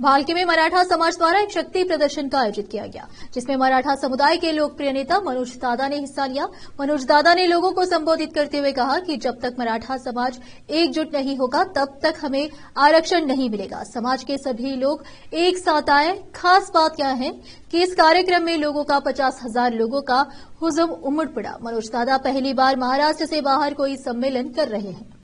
भालके में मराठा समाज द्वारा एक शक्ति प्रदर्शन का आयोजित किया गया जिसमें मराठा समुदाय के लोकप्रिय नेता मनोज दादा ने हिस्सा लिया मनोज दादा ने लोगों को संबोधित करते हुए कहा कि जब तक मराठा समाज एकजुट नहीं होगा तब तक हमें आरक्षण नहीं मिलेगा समाज के सभी लोग एक साथ आए खास बात क्या है कि इस कार्यक्रम में लोगों का पचास हजार लोगों का हुजम उमड़ पड़ा मनोज दादा पहली बार महाराष्ट्र से बाहर कोई सम्मेलन कर रहे हैं